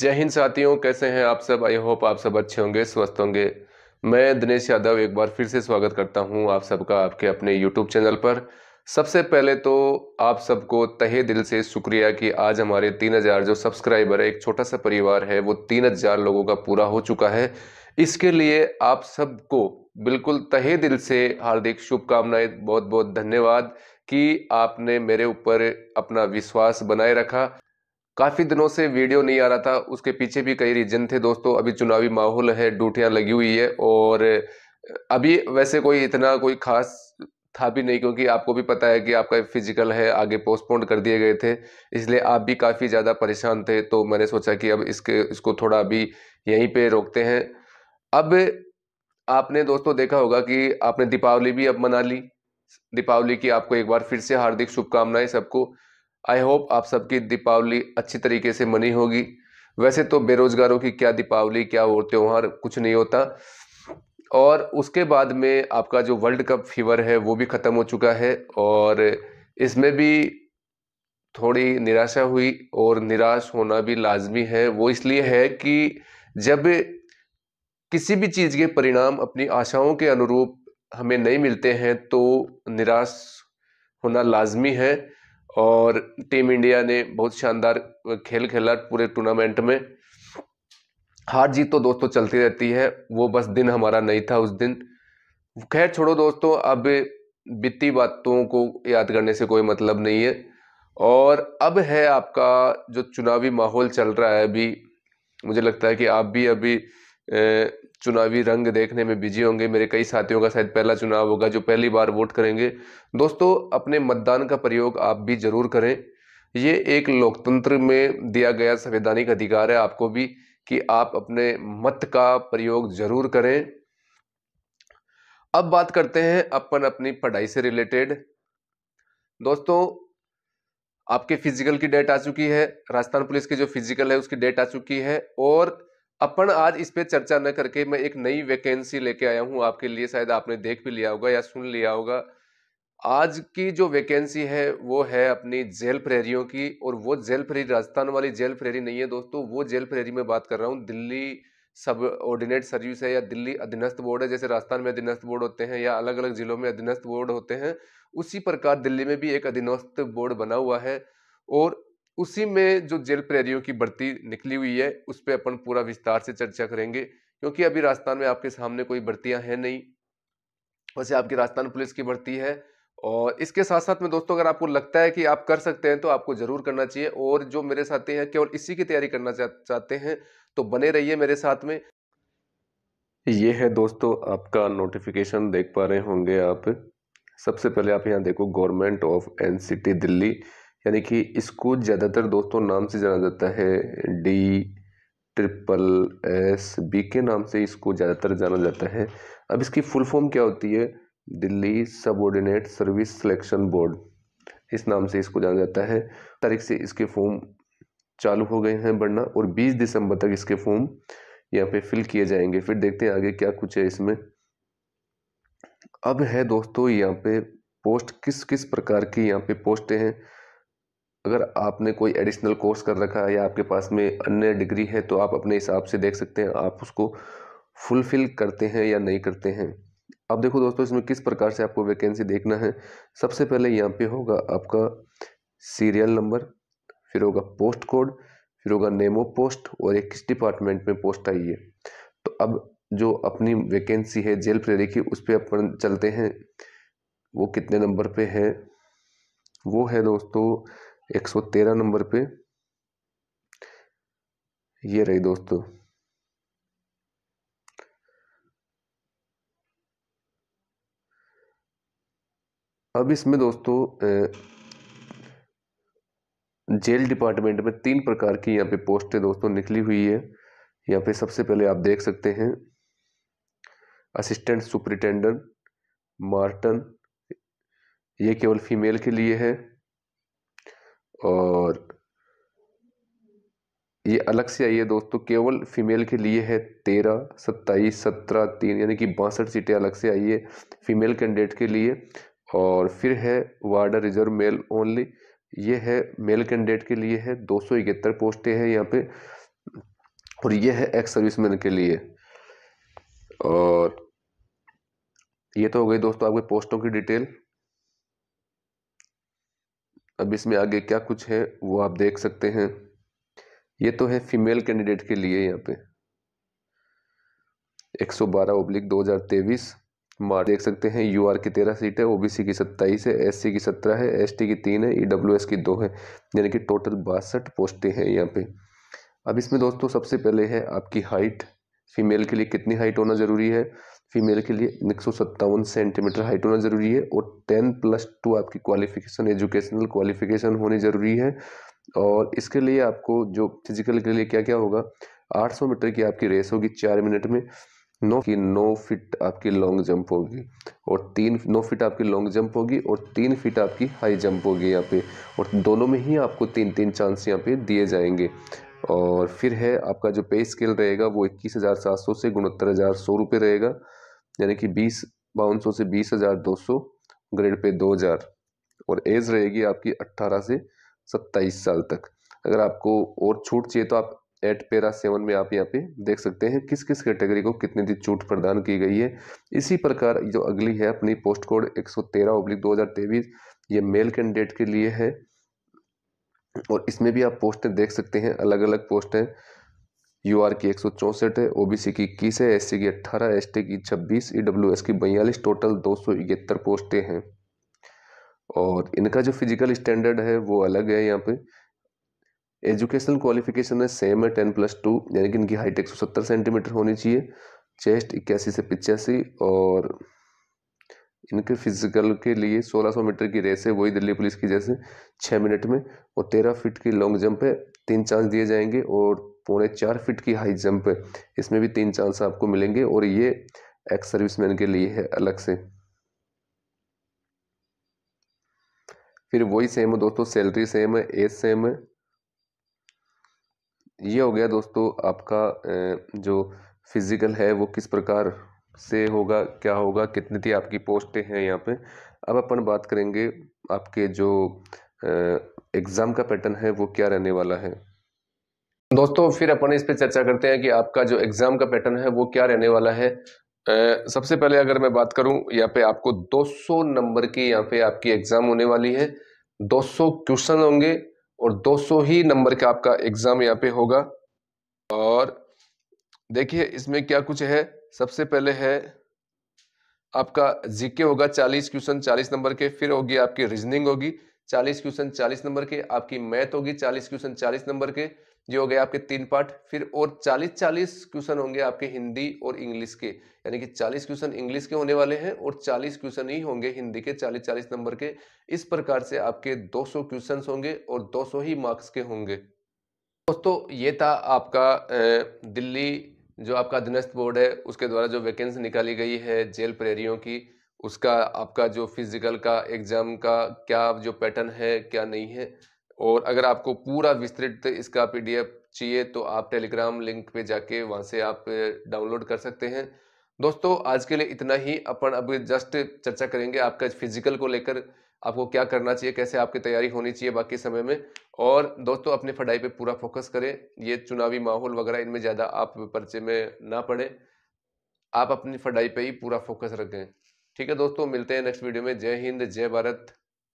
जय हिंद साथियों कैसे हैं आप सब आई होप आप सब अच्छे होंगे स्वस्थ होंगे मैं दिनेश यादव एक बार फिर से स्वागत करता हूं आप सबका आपके अपने यूट्यूब चैनल पर सबसे पहले तो आप सबको तहे दिल से शुक्रिया कि आज हमारे तीन हज़ार जो सब्सक्राइबर है एक छोटा सा परिवार है वो तीन हज़ार लोगों का पूरा हो चुका है इसके लिए आप सबको बिल्कुल तहे दिल से हार्दिक शुभकामनाएं बहुत बहुत धन्यवाद कि आपने मेरे ऊपर अपना विश्वास बनाए रखा काफ़ी दिनों से वीडियो नहीं आ रहा था उसके पीछे भी कई रीजन थे दोस्तों अभी चुनावी माहौल है डूठियाँ लगी हुई है और अभी वैसे कोई इतना कोई खास था भी नहीं क्योंकि आपको भी पता है कि आपका फिजिकल है आगे पोस्टपोन कर दिए गए थे इसलिए आप भी काफ़ी ज़्यादा परेशान थे तो मैंने सोचा कि अब इसके इसको थोड़ा अभी यहीं पे रोकते हैं अब आपने दोस्तों देखा होगा कि आपने दीपावली भी अब मना ली दीपावली की आपको एक बार फिर से हार्दिक शुभकामनाएं सबको आई होप आप सबकी दीपावली अच्छी तरीके से मनी होगी वैसे तो बेरोजगारों की क्या दीपावली क्या और त्यौहार कुछ नहीं होता और उसके बाद में आपका जो वर्ल्ड कप फीवर है वो भी ख़त्म हो चुका है और इसमें भी थोड़ी निराशा हुई और निराश होना भी लाजमी है वो इसलिए है कि जब किसी भी चीज़ के परिणाम अपनी आशाओं के अनुरूप हमें नहीं मिलते हैं तो निराश होना लाजमी है और टीम इंडिया ने बहुत शानदार खेल खेला पूरे टूर्नामेंट में हार जीत तो दोस्तों चलती रहती है वो बस दिन हमारा नहीं था उस दिन खैर छोड़ो दोस्तों अब वित्तीय बातों को याद करने से कोई मतलब नहीं है और अब है आपका जो चुनावी माहौल चल रहा है अभी मुझे लगता है कि आप भी अभी चुनावी रंग देखने में बिजी होंगे मेरे कई साथियों का शायद पहला चुनाव होगा जो पहली बार वोट करेंगे दोस्तों अपने मतदान का प्रयोग आप भी जरूर करें ये एक लोकतंत्र में दिया गया संवैधानिक अधिकार है आपको भी कि आप अपने मत का प्रयोग जरूर करें अब बात करते हैं अपन अपनी पढ़ाई से रिलेटेड दोस्तों आपके फिजिकल की डेट आ चुकी है राजस्थान पुलिस की जो फिजिकल है उसकी डेट आ चुकी है और अपन आज इस पे चर्चा न करके मैं एक नई वैकेंसी लेके आया हूँ आपके लिए शायद आपने देख भी लिया होगा या सुन लिया होगा आज की जो वैकेंसी है वो है अपनी जेल प्रहरियों की और वो जेल प्रहरी राजस्थान वाली जेल प्रहरी नहीं है दोस्तों वो जेल प्रहरी में बात कर रहा हूँ दिल्ली सब ऑर्डिनेट सर्विस है या दिल्ली अधीनस्थ बोर्ड है जैसे राजस्थान में अधीनस्थ बोर्ड होते हैं या अलग अलग जिलों में अधीनस्थ बोर्ड होते हैं उसी प्रकार दिल्ली में भी एक अधीनस्थ बोर्ड बना हुआ है और उसी में जो जेल प्रहरियों की भर्ती निकली हुई है उस पर अपन पूरा विस्तार से चर्चा करेंगे क्योंकि अभी राजस्थान में आपके सामने कोई भर्तियां हैं नहीं वैसे आपकी राजस्थान पुलिस की भर्ती है और इसके साथ साथ में दोस्तों अगर आपको लगता है कि आप कर सकते हैं तो आपको ज़रूर करना चाहिए और जो मेरे साथी हैं केवल इसी की तैयारी करना चाहते हैं तो बने रहिए मेरे साथ में ये है दोस्तों आपका नोटिफिकेशन देख पा रहे होंगे आप सबसे पहले आप यहाँ देखो गवर्नमेंट ऑफ एनसीटी दिल्ली यानी कि इसको ज़्यादातर दोस्तों नाम से जाना जाता है डी ट्रिपल एस बी के नाम से इसको ज़्यादातर जाना जाता है अब इसकी फुल फॉर्म क्या होती है Delhi subordinate service selection board इस नाम से इसको जाना जाता है तारीख से इसके फॉर्म चालू हो गए हैं बढ़ना और 20 दिसंबर तक इसके फॉर्म यहाँ पे फिल किए जाएंगे फिर देखते हैं आगे क्या कुछ है इसमें अब है दोस्तों यहाँ पे पोस्ट किस किस प्रकार की यहाँ पे पोस्टें हैं अगर आपने कोई एडिशनल कोर्स कर रखा है या आपके पास में अन्य डिग्री है तो आप अपने हिसाब से देख सकते हैं आप उसको फुलफ़िल करते हैं या नहीं करते हैं अब देखो दोस्तों इसमें किस प्रकार से आपको वैकेंसी देखना है सबसे पहले यहाँ पे होगा आपका सीरियल नंबर फिर होगा पोस्ट कोड फिर होगा नेमो पोस्ट और एक किस डिपार्टमेंट में पोस्ट आई है तो अब जो अपनी वैकेंसी है जेल प्रेरी की उस पर अपन चलते हैं वो कितने नंबर पे है वो है दोस्तों 113 नंबर पे ये रही दोस्तों अब इसमें दोस्तों जेल डिपार्टमेंट में तीन प्रकार की यहाँ पे पोस्टें दोस्तों निकली हुई है यहाँ पे सबसे पहले आप देख सकते हैं असिस्टेंट सुपरिटेंडेंट मार्टन ये केवल फीमेल के लिए है और ये अलग से आई है दोस्तों केवल फीमेल के लिए है तेरह सत्ताईस सत्रह तीन यानी कि बासठ सीटें अलग से आई है फीमेल कैंडिडेट के लिए और फिर है वार्डर रिजर्व मेल ओनली ये है मेल कैंडिडेट के लिए है दो सौ इकहत्तर पोस्टें हैं यहाँ पे और ये है एक्स सर्विसमैन के लिए और ये तो हो गई दोस्तों आपके पोस्टों की डिटेल अब इसमें आगे क्या कुछ है वो आप देख सकते हैं ये तो है फीमेल कैंडिडेट के लिए यहाँ पे 112 ओब्लिक तेईस मार्च देख सकते हैं यू आर की तेरह सीट है ओबीसी की सत्ताईस है एससी की सत्रह है एसटी की तीन है ईडब्ल्यूएस e की दो है यानी कि टोटल बासठ पोस्टें हैं यहाँ पे अब इसमें दोस्तों सबसे पहले है आपकी हाइट फीमेल के लिए कितनी हाइट होना ज़रूरी है फीमेल के लिए एक सेंटीमीटर हाइट होना ज़रूरी है और टेन प्लस टू आपकी क्वालिफिकेशन एजुकेशनल क्वालिफिकेशन होनी ज़रूरी है और इसके लिए आपको जो फिजिकल के लिए क्या क्या होगा 800 मीटर की आपकी रेस होगी चार मिनट में नौ की नौ फिट आपकी लॉन्ग जंप होगी और तीन नौ फिट आपकी लॉन्ग जंप होगी और तीन फिट आपकी हाई जंप होगी यहाँ पे और दोनों में ही आपको तीन तीन चांस यहाँ पे दिए जाएंगे और फिर है आपका जो पे स्केल रहेगा वो इक्कीस हज़ार सात सौ से गुणहत्तर हज़ार सौ रुपये रहेगा यानी कि बीस बावन सौ से बीस हज़ार दो सौ ग्रेड पे दो हज़ार और एज रहेगी आपकी अट्ठारह से सत्ताईस साल तक अगर आपको और छूट चाहिए तो आप एट पेरा सेवन में आप यहाँ पे देख सकते हैं किस किस कैटेगरी को कितनी दिन छूट प्रदान की गई है इसी प्रकार जो अगली है अपनी पोस्ट कोड एक सौ तेरह ओब्लिक दो हज़ार तेईस ये मेल कैंडिडेट के लिए है और इसमें भी आप पोस्टें देख सकते हैं अलग अलग पोस्टें यू आर की एक सौ चौंसठ है ओ बी सी की इक्कीस है एस सी की अट्ठारह एस टी की छब्बीस ई डब्ल्यू एस की बयालीस टोटल दो सौ इकहत्तर पोस्टें हैं और इनका जो फिजिकल स्टैंडर्ड है वो अलग है यहाँ पे एजुकेशनल क्वालिफिकेशन है सेम है टेन प्लस टू यानी कि इनकी हाइट एक सौ सत्तर सेंटीमीटर होनी चाहिए चेस्ट इक्यासी से पिचासी और इनके फिजिकल के लिए 1600 मीटर की रेस है वही दिल्ली पुलिस की जैसे छः मिनट में और तेरह फीट की लॉन्ग जंप है तीन चांस दिए जाएंगे और पौने चार फीट की हाई जंप है इसमें भी तीन चांस आपको मिलेंगे और ये एक्स सर्विसमैन के लिए है अलग से फिर वही सेम है दोस्तों सैलरी सेम है एज सेम है ये हो गया दोस्तों आपका जो फिज़िकल है वो किस प्रकार से होगा क्या होगा कितनी थी आपकी पोस्टें हैं यहाँ पे अब अपन बात करेंगे आपके जो एग्ज़ाम का पैटर्न है वो क्या रहने वाला है दोस्तों फिर अपन इस पे चर्चा करते हैं कि आपका जो एग्ज़ाम का पैटर्न है वो क्या रहने वाला है Uh, सबसे पहले अगर मैं बात करूं यहाँ पे आपको 200 नंबर की यहाँ पे आपकी एग्ज़ाम होने वाली है 200 क्वेश्चन होंगे और 200 ही नंबर का आपका एग्ज़ाम यहाँ पे होगा और देखिए इसमें क्या कुछ है सबसे पहले है आपका जीके होगा चालीस क्वेश्चन चालीस नंबर के फिर होगी आपकी रीजनिंग होगी चालीस क्वेश्चन चालीस नंबर के आपकी मैथ होगी चालीस क्वेश्चन चालीस नंबर के ये हो गए आपके तीन पार्ट फिर और चालीस चालीस क्वेश्चन होंगे आपके हिंदी और इंग्लिश के यानी कि चालीस क्वेश्चन इंग्लिश के होने वाले हैं और चालीस क्वेश्चन ही होंगे हिंदी के चालीस चालीस नंबर के इस प्रकार से आपके दो सौ क्वेश्चन होंगे और दो सौ ही मार्क्स के होंगे दोस्तों ये था आपका दिल्ली जो आपका अधीनस्थ बोर्ड है उसके द्वारा जो वैकेंसी निकाली गई है जेल प्रेरियों की उसका आपका जो फिजिकल का एग्ज़ाम का क्या जो पैटर्न है क्या नहीं है और अगर आपको पूरा विस्तृत इसका पीडीएफ चाहिए तो आप टेलीग्राम लिंक पे जाके वहाँ से आप डाउनलोड eh, कर सकते हैं दोस्तों आज के लिए इतना ही अपन अभी जस्ट चर्चा करेंगे आपका फिजिकल को लेकर आपको क्या करना चाहिए कैसे आपकी तैयारी होनी चाहिए बाकी समय में और दोस्तों अपने पढ़ाई पे पूरा फोकस करें ये चुनावी माहौल वगैरह इनमें ज़्यादा आप पर्चे में ना पढ़ें आप अपनी पढ़ाई पे ही पूरा फोकस रखें ठीक है दोस्तों मिलते हैं नेक्स्ट वीडियो में जय हिंद जय भारत